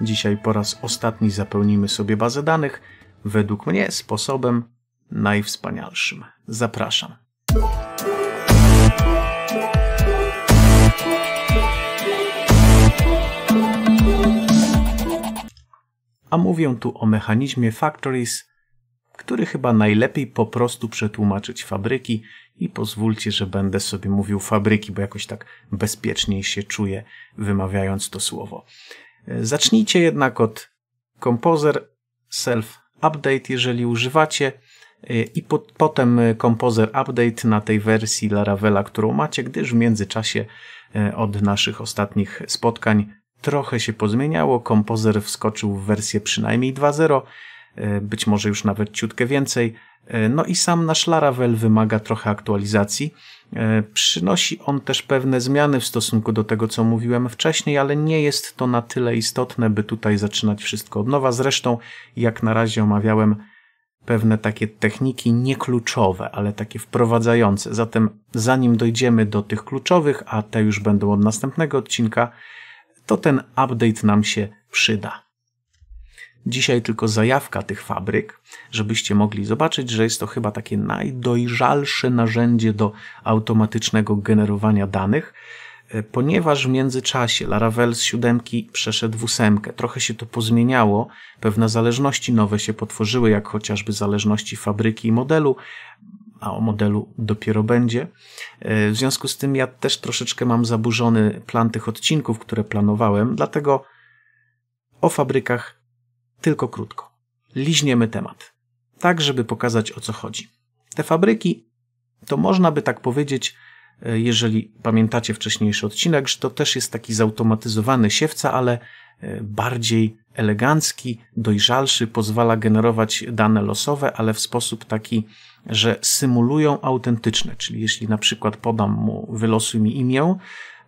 Dzisiaj po raz ostatni zapełnimy sobie bazę danych według mnie sposobem najwspanialszym. Zapraszam. A mówię tu o mechanizmie Factories, który chyba najlepiej po prostu przetłumaczyć fabryki i pozwólcie, że będę sobie mówił fabryki, bo jakoś tak bezpieczniej się czuję wymawiając to słowo. Zacznijcie jednak od Composer Self Update, jeżeli używacie i po, potem Composer Update na tej wersji Laravela, którą macie, gdyż w międzyczasie e, od naszych ostatnich spotkań trochę się pozmieniało. Composer wskoczył w wersję przynajmniej 2.0, e, być może już nawet ciutkę więcej. E, no i sam nasz Laravel wymaga trochę aktualizacji. E, przynosi on też pewne zmiany w stosunku do tego, co mówiłem wcześniej, ale nie jest to na tyle istotne, by tutaj zaczynać wszystko od nowa. Zresztą, jak na razie omawiałem pewne takie techniki niekluczowe, ale takie wprowadzające. Zatem, zanim dojdziemy do tych kluczowych, a te już będą od następnego odcinka, to ten update nam się przyda. Dzisiaj tylko zajawka tych fabryk, żebyście mogli zobaczyć, że jest to chyba takie najdojrzalsze narzędzie do automatycznego generowania danych, e, ponieważ w międzyczasie Laravel z siódemki przeszedł w ósemkę. Trochę się to pozmieniało, pewne zależności nowe się potworzyły, jak chociażby zależności fabryki i modelu, a o modelu dopiero będzie. E, w związku z tym ja też troszeczkę mam zaburzony plan tych odcinków, które planowałem, dlatego o fabrykach tylko krótko. Liźniemy temat, tak żeby pokazać o co chodzi. Te fabryki, to można by tak powiedzieć, e, jeżeli pamiętacie wcześniejszy odcinek, że to też jest taki zautomatyzowany siewca, ale e, bardziej elegancki, dojrzalszy, pozwala generować dane losowe, ale w sposób taki, że symulują autentyczne. Czyli jeśli na przykład podam mu wylosuj mi imię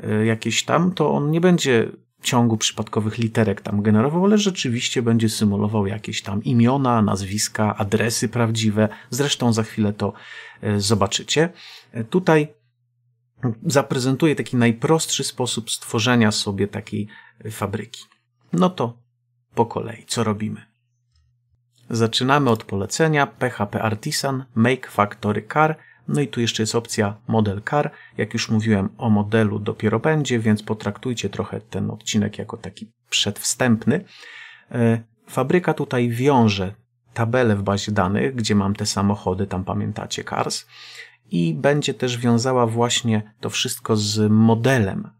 e, jakieś tam, to on nie będzie ciągu przypadkowych literek tam generował, ale rzeczywiście będzie symulował jakieś tam imiona, nazwiska, adresy prawdziwe. Zresztą za chwilę to e, zobaczycie. E, tutaj no, zaprezentuję taki najprostszy sposób stworzenia sobie takiej e, fabryki. No to po kolei, co robimy? Zaczynamy od polecenia PHP Artisan Make Factory Car – no i tu jeszcze jest opcja model car. Jak już mówiłem o modelu dopiero będzie, więc potraktujcie trochę ten odcinek jako taki przedwstępny. E, fabryka tutaj wiąże tabelę w bazie danych, gdzie mam te samochody, tam pamiętacie cars i będzie też wiązała właśnie to wszystko z modelem.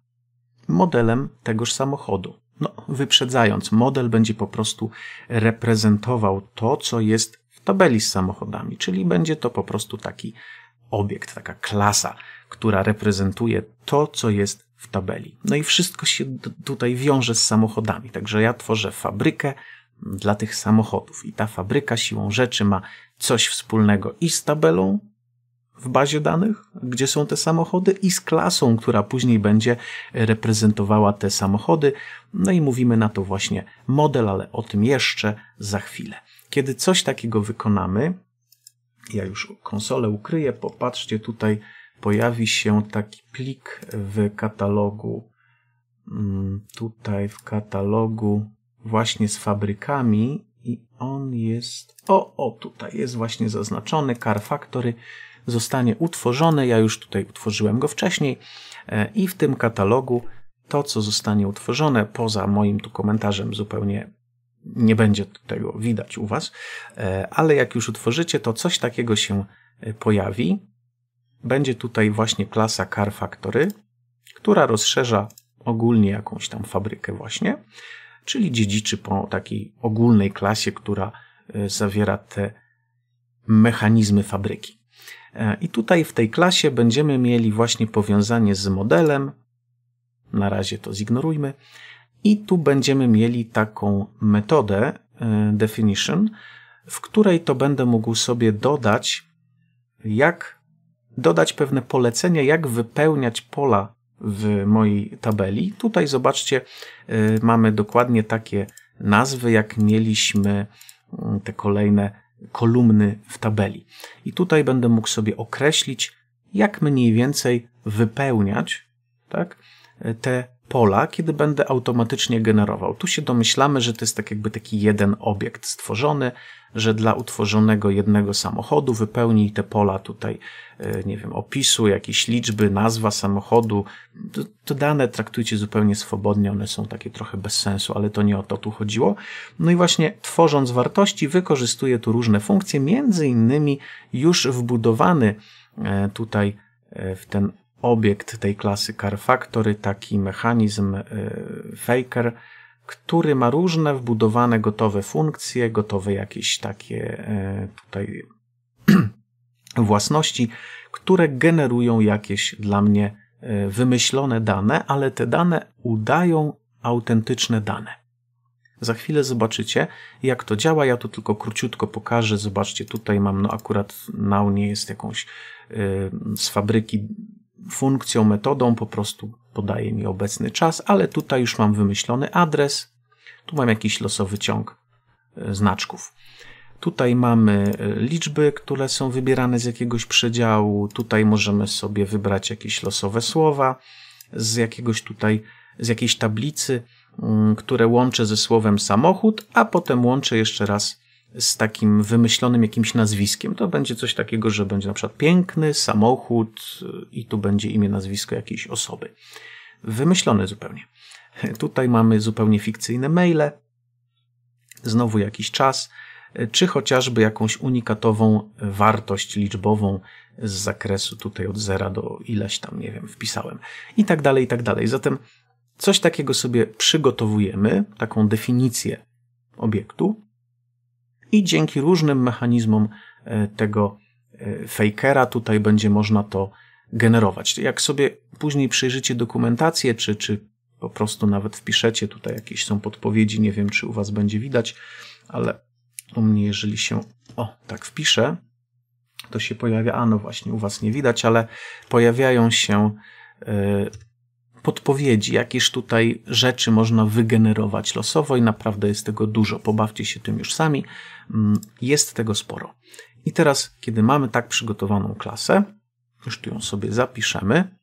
Modelem tegoż samochodu. No, wyprzedzając, model będzie po prostu reprezentował to, co jest w tabeli z samochodami, czyli będzie to po prostu taki obiekt, taka klasa, która reprezentuje to, co jest w tabeli. No i wszystko się tutaj wiąże z samochodami. Także ja tworzę fabrykę dla tych samochodów i ta fabryka siłą rzeczy ma coś wspólnego i z tabelą w bazie danych, gdzie są te samochody, i z klasą, która później będzie reprezentowała te samochody. No i mówimy na to właśnie model, ale o tym jeszcze za chwilę. Kiedy coś takiego wykonamy, ja już konsolę ukryję. Popatrzcie, tutaj pojawi się taki plik w katalogu. Mm, tutaj w katalogu właśnie z fabrykami i on jest... O, o, tutaj jest właśnie zaznaczony. Car Factory zostanie utworzony. Ja już tutaj utworzyłem go wcześniej e, i w tym katalogu to, co zostanie utworzone poza moim tu komentarzem zupełnie nie będzie tego widać u Was, e, ale jak już utworzycie, to coś takiego się e, pojawi. Będzie tutaj właśnie klasa Car Factory, która rozszerza ogólnie jakąś tam fabrykę właśnie, czyli dziedziczy po takiej ogólnej klasie, która e, zawiera te mechanizmy fabryki. I tutaj w tej klasie będziemy mieli właśnie powiązanie z modelem, na razie to zignorujmy, i tu będziemy mieli taką metodę e, definition, w której to będę mógł sobie dodać, jak dodać pewne polecenia, jak wypełniać pola w mojej tabeli. Tutaj zobaczcie, e, mamy dokładnie takie nazwy, jak mieliśmy mm, te kolejne kolumny w tabeli. I tutaj będę mógł sobie określić, jak mniej więcej wypełniać tak, e, te pola, kiedy będę automatycznie generował. Tu się domyślamy, że to jest tak jakby taki jeden obiekt stworzony, że dla utworzonego jednego samochodu wypełni te pola tutaj, e, nie wiem, opisu, jakieś liczby, nazwa samochodu. Te dane traktujcie zupełnie swobodnie, one są takie trochę bez sensu, ale to nie o to tu chodziło. No i właśnie tworząc wartości wykorzystuję tu różne funkcje, między innymi już wbudowany e, tutaj e, w ten obiekt tej klasy Factory, taki mechanizm y, faker, który ma różne wbudowane gotowe funkcje, gotowe jakieś takie y, tutaj własności, które generują jakieś dla mnie y, wymyślone dane, ale te dane udają autentyczne dane. Za chwilę zobaczycie, jak to działa. Ja to tylko króciutko pokażę. Zobaczcie, tutaj mam, no akurat na nie jest jakąś yy, z fabryki funkcją, metodą po prostu podaje mi obecny czas, ale tutaj już mam wymyślony adres, tu mam jakiś losowy ciąg e, znaczków. Tutaj mamy e, liczby, które są wybierane z jakiegoś przedziału. Tutaj możemy sobie wybrać jakieś losowe słowa z jakiegoś tutaj, z jakiejś tablicy, mm, które łączę ze słowem samochód, a potem łączę jeszcze raz z takim wymyślonym jakimś nazwiskiem, to będzie coś takiego, że będzie na przykład piękny samochód y, i tu będzie imię, nazwisko jakiejś osoby. Wymyślone zupełnie. Tutaj mamy zupełnie fikcyjne maile, znowu jakiś czas, czy chociażby jakąś unikatową wartość liczbową z zakresu tutaj od zera do ileś tam, nie wiem, wpisałem i tak dalej, i tak dalej. Zatem coś takiego sobie przygotowujemy, taką definicję obiektu, i dzięki różnym mechanizmom e, tego e, fakera tutaj będzie można to generować. Jak sobie później przyjrzycie dokumentację, czy, czy po prostu nawet wpiszecie tutaj jakieś są podpowiedzi, nie wiem czy u Was będzie widać, ale u mnie jeżeli się o tak wpiszę, to się pojawia, a no właśnie u Was nie widać, ale pojawiają się e, podpowiedzi, jakieś tutaj rzeczy można wygenerować losowo i naprawdę jest tego dużo. Pobawcie się tym już sami. Mm, jest tego sporo. I teraz, kiedy mamy tak przygotowaną klasę, już tu ją sobie zapiszemy.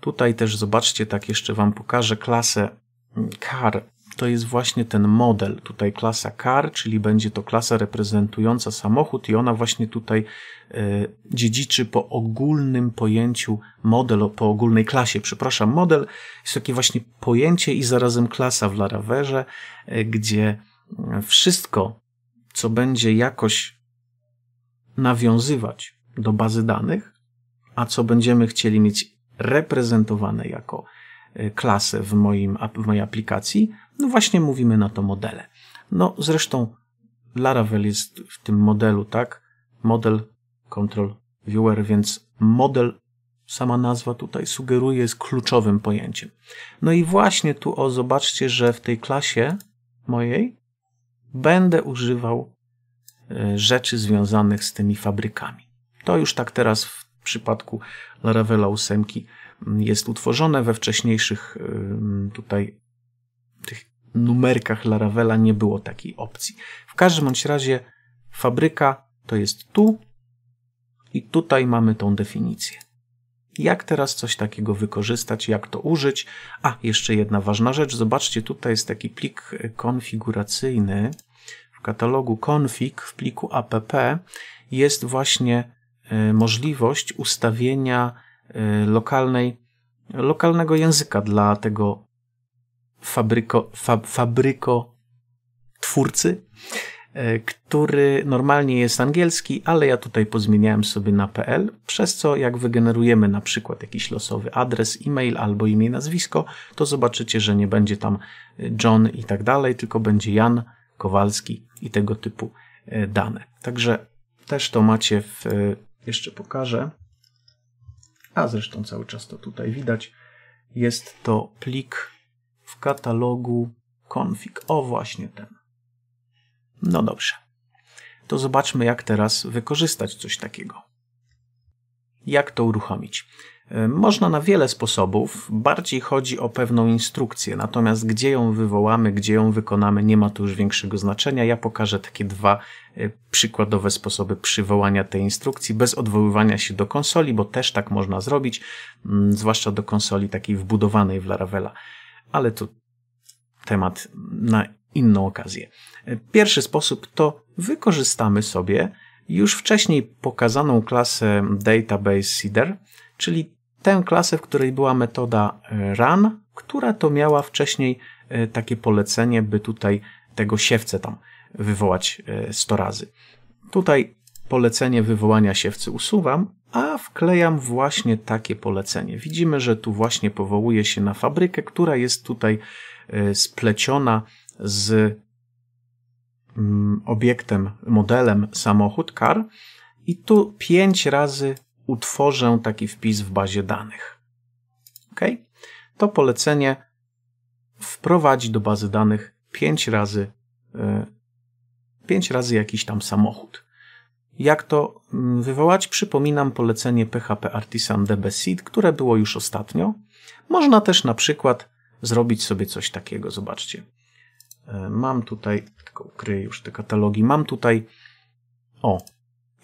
Tutaj też zobaczcie, tak jeszcze Wam pokażę klasę mm, kar to jest właśnie ten model. Tutaj klasa car, czyli będzie to klasa reprezentująca samochód i ona właśnie tutaj e, dziedziczy po ogólnym pojęciu model, po ogólnej klasie, przepraszam, model jest takie właśnie pojęcie i zarazem klasa w Larawerze, e, gdzie mm, wszystko, co będzie jakoś nawiązywać do bazy danych, a co będziemy chcieli mieć reprezentowane jako Y, klasę w, moim, w mojej aplikacji, no właśnie mówimy na to modele. No zresztą Laravel jest w tym modelu, tak? Model Control Viewer, więc model, sama nazwa tutaj sugeruje, jest kluczowym pojęciem. No i właśnie tu, o, zobaczcie, że w tej klasie mojej będę używał y, rzeczy związanych z tymi fabrykami. To już tak teraz w przypadku Laravela 8 jest utworzone. We wcześniejszych tutaj tych numerkach Laravela nie było takiej opcji. W każdym bądź razie fabryka to jest tu i tutaj mamy tą definicję. Jak teraz coś takiego wykorzystać, jak to użyć? A, jeszcze jedna ważna rzecz. Zobaczcie, tutaj jest taki plik y, konfiguracyjny. W katalogu config w pliku app jest właśnie y, możliwość ustawienia Y, lokalnej, lokalnego języka dla tego fabryko, fabryko twórcy, y, który normalnie jest angielski, ale ja tutaj pozmieniałem sobie na PL, przez co jak wygenerujemy na przykład jakiś losowy adres, e-mail albo imię, i nazwisko, to zobaczycie, że nie będzie tam John i tak dalej, tylko będzie Jan Kowalski i tego typu y, dane. Także też to macie w, jeszcze pokażę, a zresztą cały czas to tutaj widać, jest to plik w katalogu config. O, właśnie ten. No dobrze. To zobaczmy, jak teraz wykorzystać coś takiego. Jak to uruchomić? E, można na wiele sposobów, bardziej chodzi o pewną instrukcję, natomiast gdzie ją wywołamy, gdzie ją wykonamy, nie ma tu już większego znaczenia. Ja pokażę takie dwa e, przykładowe sposoby przywołania tej instrukcji bez odwoływania się do konsoli, bo też tak można zrobić, mm, zwłaszcza do konsoli takiej wbudowanej w Laravela. Ale to temat na inną okazję. E, pierwszy sposób to wykorzystamy sobie już wcześniej pokazaną klasę Database Seeder, czyli tę klasę, w której była metoda e, run, która to miała wcześniej e, takie polecenie, by tutaj tego siewce tam wywołać 100 e, razy. Tutaj polecenie wywołania siewcy usuwam, a wklejam właśnie takie polecenie. Widzimy, że tu właśnie powołuje się na fabrykę, która jest tutaj spleciona z mm, obiektem, modelem samochód car i tu pięć razy utworzę taki wpis w bazie danych. OK? To polecenie wprowadzi do bazy danych 5 razy, 5 e, razy jakiś tam samochód. Jak to mm, wywołać? Przypominam polecenie PHP Artisan DB Seed, które było już ostatnio. Można też na przykład zrobić sobie coś takiego. Zobaczcie. E, mam tutaj, tylko ukryję już te katalogi, mam tutaj o,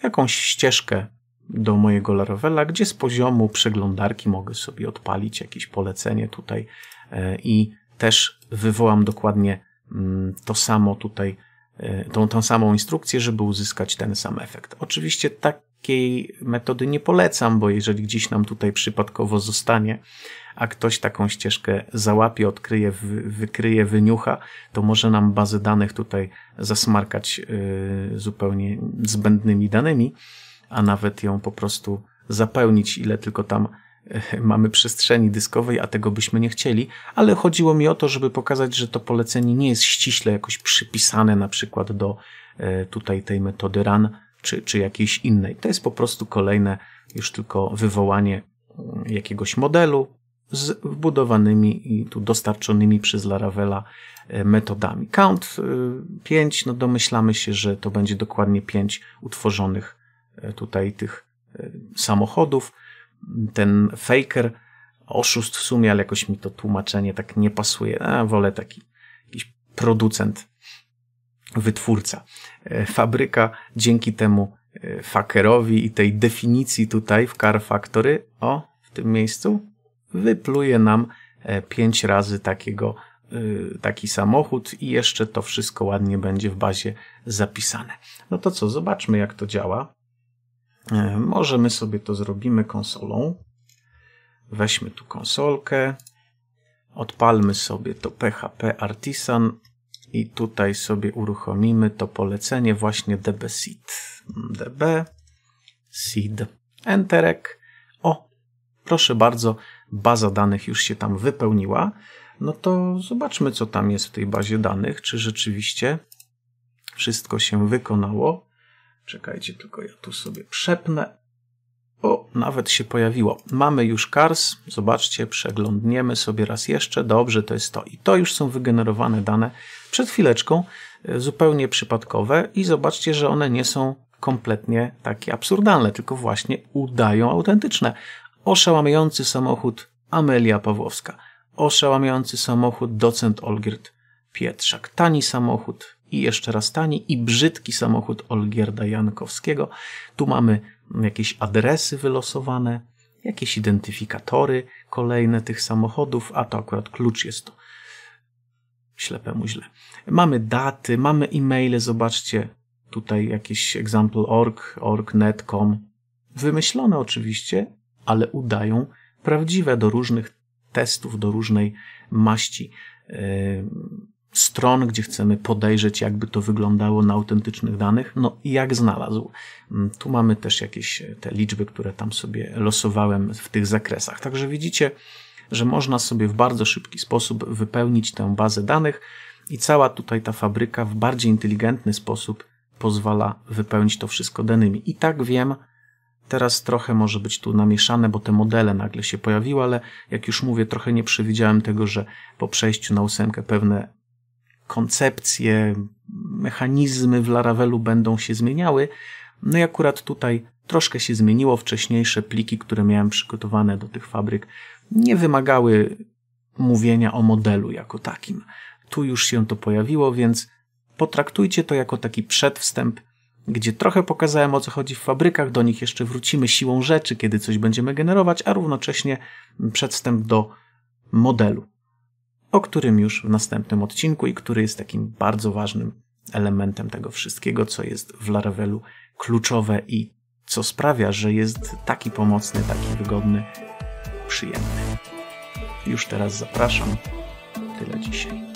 jakąś ścieżkę do mojego Laravela, gdzie z poziomu przeglądarki mogę sobie odpalić jakieś polecenie tutaj e, i też wywołam dokładnie mm, to samo tutaj, e, tą, tą samą instrukcję, żeby uzyskać ten sam efekt. Oczywiście takiej metody nie polecam, bo jeżeli gdzieś nam tutaj przypadkowo zostanie, a ktoś taką ścieżkę załapie, odkryje, wykryje, wyniucha, to może nam bazę danych tutaj zasmarkać e, zupełnie zbędnymi danymi a nawet ją po prostu zapełnić, ile tylko tam e, mamy przestrzeni dyskowej, a tego byśmy nie chcieli, ale chodziło mi o to, żeby pokazać, że to polecenie nie jest ściśle jakoś przypisane na przykład do e, tutaj tej metody RAN czy, czy jakiejś innej. To jest po prostu kolejne już tylko wywołanie mm, jakiegoś modelu z wbudowanymi i tu dostarczonymi przez Laravela e, metodami. Count 5, no domyślamy się, że to będzie dokładnie 5 utworzonych E, tutaj tych e, samochodów. Ten faker, oszust w sumie, ale jakoś mi to tłumaczenie tak nie pasuje. A, wolę taki jakiś producent, wytwórca. E, fabryka dzięki temu fakerowi i tej definicji tutaj w Car Factory, o, w tym miejscu, wypluje nam pięć razy takiego, taki samochód i jeszcze to wszystko ładnie będzie w bazie zapisane. No to co, zobaczmy jak to działa. E, Może my sobie to zrobimy konsolą. Weźmy tu konsolkę, odpalmy sobie to PHP Artisan i tutaj sobie uruchomimy to polecenie właśnie db seed. db seed enterek. O, proszę bardzo, baza danych już się tam wypełniła. No to zobaczmy, co tam jest w tej bazie danych, czy rzeczywiście wszystko się wykonało. Czekajcie, tylko ja tu sobie przepnę. O, nawet się pojawiło. Mamy już kars. Zobaczcie, przeglądniemy sobie raz jeszcze. Dobrze, to jest to. I to już są wygenerowane dane przed chwileczką, e, zupełnie przypadkowe. I zobaczcie, że one nie są kompletnie takie absurdalne, tylko właśnie udają autentyczne. Oszałamiający samochód Amelia Pawłowska. Oszałamiający samochód docent Olgierd Pietrzak. Tani samochód i jeszcze raz tani i brzydki samochód Olgierda Jankowskiego. Tu mamy jakieś adresy wylosowane, jakieś identyfikatory kolejne tych samochodów, a to akurat klucz jest to. Ślepemu źle. Mamy daty, mamy e-maile, zobaczcie tutaj jakieś example.org, org.net.com. Wymyślone oczywiście, ale udają prawdziwe do różnych testów, do różnej maści. Yy stron, gdzie chcemy podejrzeć, jakby to wyglądało na autentycznych danych, no i jak znalazł. Mm, tu mamy też jakieś e, te liczby, które tam sobie losowałem w tych zakresach. Także widzicie, że można sobie w bardzo szybki sposób wypełnić tę bazę danych i cała tutaj ta fabryka w bardziej inteligentny sposób pozwala wypełnić to wszystko danymi. I tak wiem, teraz trochę może być tu namieszane, bo te modele nagle się pojawiły, ale jak już mówię, trochę nie przewidziałem tego, że po przejściu na ósemkę pewne koncepcje, mechanizmy w Laravelu będą się zmieniały. No i akurat tutaj troszkę się zmieniło. Wcześniejsze pliki, które miałem przygotowane do tych fabryk, nie wymagały mówienia o modelu jako takim. Tu już się to pojawiło, więc potraktujcie to jako taki przedwstęp, gdzie trochę pokazałem o co chodzi w fabrykach, do nich jeszcze wrócimy siłą rzeczy, kiedy coś będziemy generować, a równocześnie przedstęp do modelu o którym już w następnym odcinku i który jest takim bardzo ważnym elementem tego wszystkiego, co jest w Laravelu kluczowe i co sprawia, że jest taki pomocny, taki wygodny, przyjemny. Już teraz zapraszam. Tyle dzisiaj.